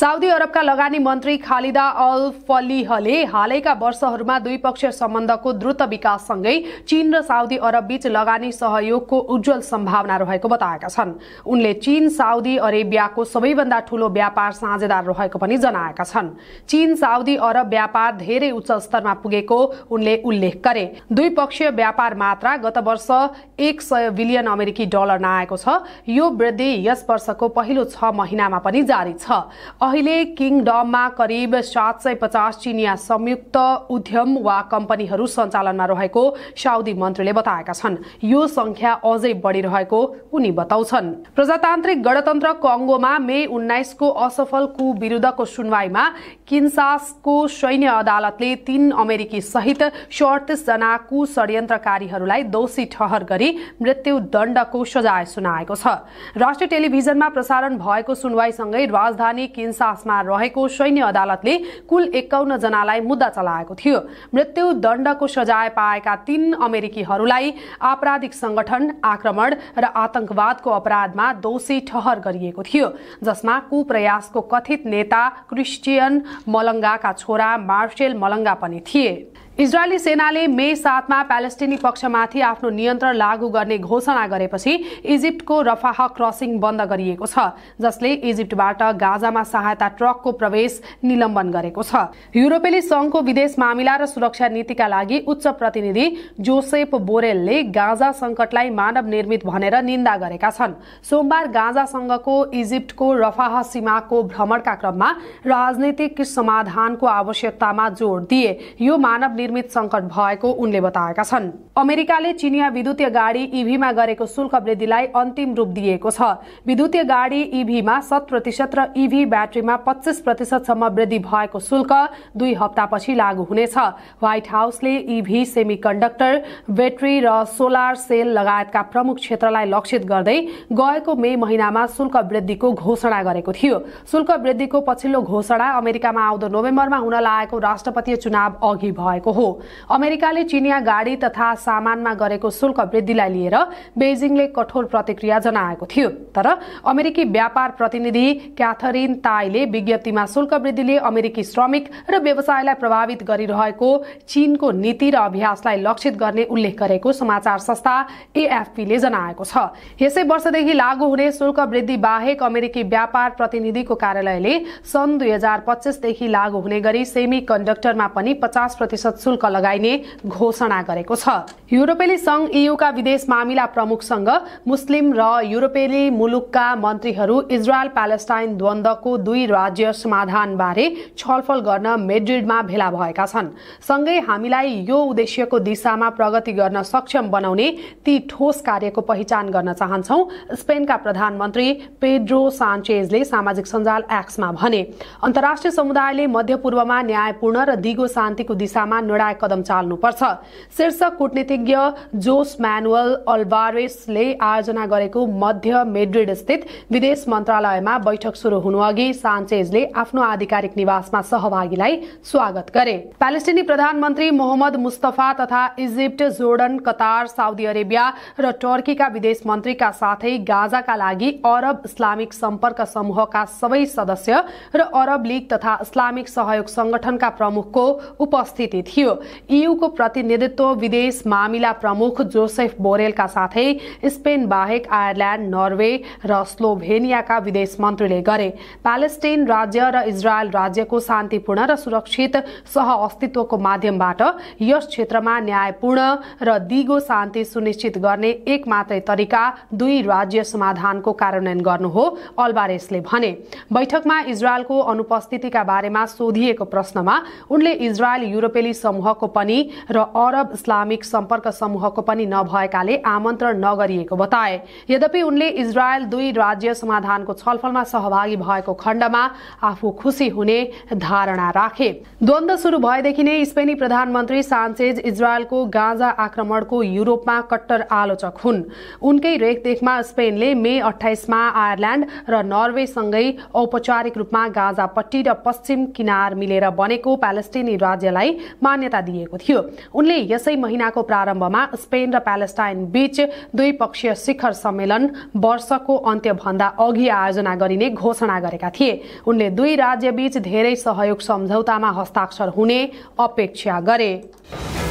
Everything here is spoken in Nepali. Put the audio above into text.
साउदी अरबका लगानी मन्त्री खालिदा अल फलिहले हालैका वर्षहरूमा द्विपक्षीय सम्बन्धको द्रुत विकाससँगै चीन र साउदी अरब बीच लगानी सहयोगको उज्जवल सम्भावना रहेको बताएका छन् उनले चीन साउदी अरेबियाको सबैभन्दा ठूलो व्यापार साझेदार रहेको पनि जनाएका छन् चीन साउदी अरब व्यापार धेरै उच्च स्तरमा पुगेको उनले उल्लेख गरे द्विपक्षीय व्यापार मात्रा गत वर्ष एक सय बिलियन अमेरिकी डलर नआएको छ यो वृद्धि यस वर्षको पहिलो छ महिनामा पनि जारी छ अहिले किङडममा करिब सात सय पचास चिनिया संयुक्त उद्यम वा कम्पनीहरू सञ्चालनमा रहेको साउदी मन्त्रीले बताएका छन् यो संख्या अझै बढिरहेको उनी बताउँछन् प्रजातान्त्रिक गणतन्त्र कङ्गोमा मे उन्नाइसको असफल कु विरूद्धको सुनवाईमा किन्सासको सैन्य अदालतले तीन अमेरिकी सहित सडतिसजना कु षड्यन्त्रकारीहरूलाई दोषी ठहर गरी मृत्युदण्डको सजाय सुनाएको छ राष्ट्रिय टेलिभिजनमा प्रसारण भएको सुनवाईसँगै राजधानी किन्स सासमा रहेको सैन्य अदालतले कुल एक्काउन्न जनालाई मुद्दा चलाएको थियो मृत्यु दण्डको सजाय पाएका तीन अमेरिकीहरूलाई आपराधिक संगठन आक्रमण र आतंकवादको अपराधमा दोषी ठहर गरिएको थियो जसमा कुप्रयासको कथित नेता क्रिस्टियन मलङ्गाका छोरा मार्सेल मलङ्गा पनि थिए इजरायली सेनाले मे सातमा प्यालेस्टिनी पक्षमाथि आफ्नो नियन्त्रण लागू गर्ने घोषणा गरेपछि इजिप्टको रफाह क्रसिङ बन्द गरिएको छ जसले इजिप्टबाट गाजामा सहायता ट्रकको प्रवेश निलम्बन गरेको छ युरोपेली संघको विदेश मामिला र सुरक्षा नीतिका लागि उच्च प्रतिनिधि जोसेफ बोरेलले गाजा संकटलाई मानव निर्मित भनेर निन्दा गरेका छन् सोमबार संघको इजिप्टको रफाह सीमाको भ्रमणका क्रममा राजनैतिक समाधानको आवश्यकतामा जोड़ दिए यो मानव निर्मित संकट भएको उनले बताएका छन् अमेरिकाले चिनिया विद्युतीय गाडी इभीमा गरेको शुल्क वृद्धिलाई अन्तिम रूप दिएको छ विद्युतीय गाडी इभीमा शत प्रतिशत र इभी ब्याट्रीमा पच्चिस प्रतिशतसम्म वृद्धि भएको शुल्क दुई हप्तापछि लागू हुनेछ व्हाइट हाउसले इभी सेमी कन्डक्टर ब्याट्री र सोलर सेल लगायतका प्रमुख क्षेत्रलाई लक्षित गर्दै गएको मे महिनामा शुल्क वृद्धिको घोषणा गरेको थियो शुल्क वृद्धिको पछिल्लो घोषणा अमेरिकामा आउँदो नोभेम्बरमा हुन लागेको राष्ट्रपति चुनाव अघि भएको हो अमेरिकाले चिनिया गाडी तथा सामानमा गरेको शुल्क वृद्धिलाई लिएर बेजिङले कठोर प्रतिक्रिया जनाएको थियो तर अमेरिकी व्यापार प्रतिनिधि क्याथरिन ताईले विज्ञप्तिमा शुल्क वृद्धिले अमेरिकी श्रमिक र व्यवसायलाई प्रभावित गरिरहेको चीनको नीति र अभ्यासलाई लक्षित गर्ने उल्लेख गरेको समाचार संस्था एएफपीले जनाएको छ यसै वर्षदेखि लागू हुने शुल्क वृद्धि बाहेक अमेरिकी व्यापार प्रतिनिधिको कार्यालयले सन् दुई हजार पच्चिसदेखि लागू हुने गरी सेमी कन्डक्टरमा पनि पचास प्रतिशत शुल्क लगाइने घोषणा गरेको छ युरोपेली संघ इयुका विदेश मामिला प्रमुखसँग मुस्लिम र युरोपेली मुलुकका मन्त्रीहरू इजरायल प्यालेस्टाइन द्वन्द्वको दुई राज्य समाधान बारे छलफल गर्न मेड्रिडमा भेला भएका छन् सँगै हामीलाई यो उद्देश्यको दिशामा प्रगति गर्न सक्षम बनाउने ती ठोस कार्यको पहिचान गर्न चाहन्छौ स्पेनका प्रधानमन्त्री पेड्रो सान्चेजले सामाजिक सञ्जाल एक्समा भने अन्तर्राष्ट्रिय समुदायले मध्यपूर्वमा न्यायपूर्ण र दिगो शान्तिको दिशामा निर्णायक कदम चाल्नुपर्छ शीर्षक कूटनीतिज्ञ जोस म्यानुअल अल्भारेसले आयोजना गरेको मध्य मेड्रिड स्थित विदेश मन्त्रालयमा बैठक शुरू हुनुअघि सान्चेजले आफ्नो आधिकारिक निवासमा सहभागीलाई स्वागत गरे प्यालेस्टिनी प्रधानमन्त्री मोहम्मद मुस्तफा तथा Egypt Jordan Qatar Saudi Arabia र टर्कीका विदेश मन्त्रीका साथै गाजाका लागि अरब इस्लामिक सम्पर्क समूहका सबै सदस्य र अरब लिग तथा इस्लामिक सहयोग संगठनका प्रमुखको उपस्थिति थियो थियो युको प्रतिनिधित्व विदेश मामिला प्रमुख जोसेफ बोरेलका साथै स्पेन बाहेक आयरल्याण्ड नर्वे र स्लोभेनियाका विदेश मन्त्रीले गरे प्यालेस्टाइन राज्य र इजरायल राज्यको शान्तिपूर्ण र सुरक्षित सह अस्तित्वको माध्यमबाट यस क्षेत्रमा न्यायपूर्ण र दिगो शान्ति सुनिश्चित गर्ने एक मात्रै तरिका दुई राज्य समाधानको कार्यान्वयन गर्नु हो अल्बारेसले भने बैठकमा इजरायलको अनुपस्थितिका बारेमा सोधिएको प्रश्नमा उनले इजरायल युरोपेली समूहको पनि र अरब इस्लामिक सम्पर्क समूहको पनि नभएकाले आमन्त्रण नगरिएको बताए यद्यपि उनले इजरायल दुई राज्य समाधानको छलफलमा सहभागी भएको खण्डमा आफू खुसी हुने धारणा राखे द्वन्द सुरु भएदेखि नै स्पेनी प्रधानमन्त्री सान्सेज इजरायलको गाँजा आक्रमणको युरोपमा कट्टर आलोचक हुन् उनकै रेखदेखमा स्पेनले मे अठाइसमा आयरल्याण्ड र नर्वेसँगै औपचारिक रूपमा गाँजापट्टि र पश्चिम किनार मिलेर बनेको प्यालेस्टिनी राज्यलाई मान्यता दिएको थियो उनले यसै महिनाको प्रारम्भमा स्पेन र प्यालेस्टाइन बीच द्विपक्षीय शिखर सम्मेलन वर्षको अन्त्यभन्दा अघि आयोजना गरिने घोषणा गरेका थिए उनले दुई राज्यबीच धेरै सहयोग सम्झौतामा हस्ताक्षर हुने अपेक्षा गरे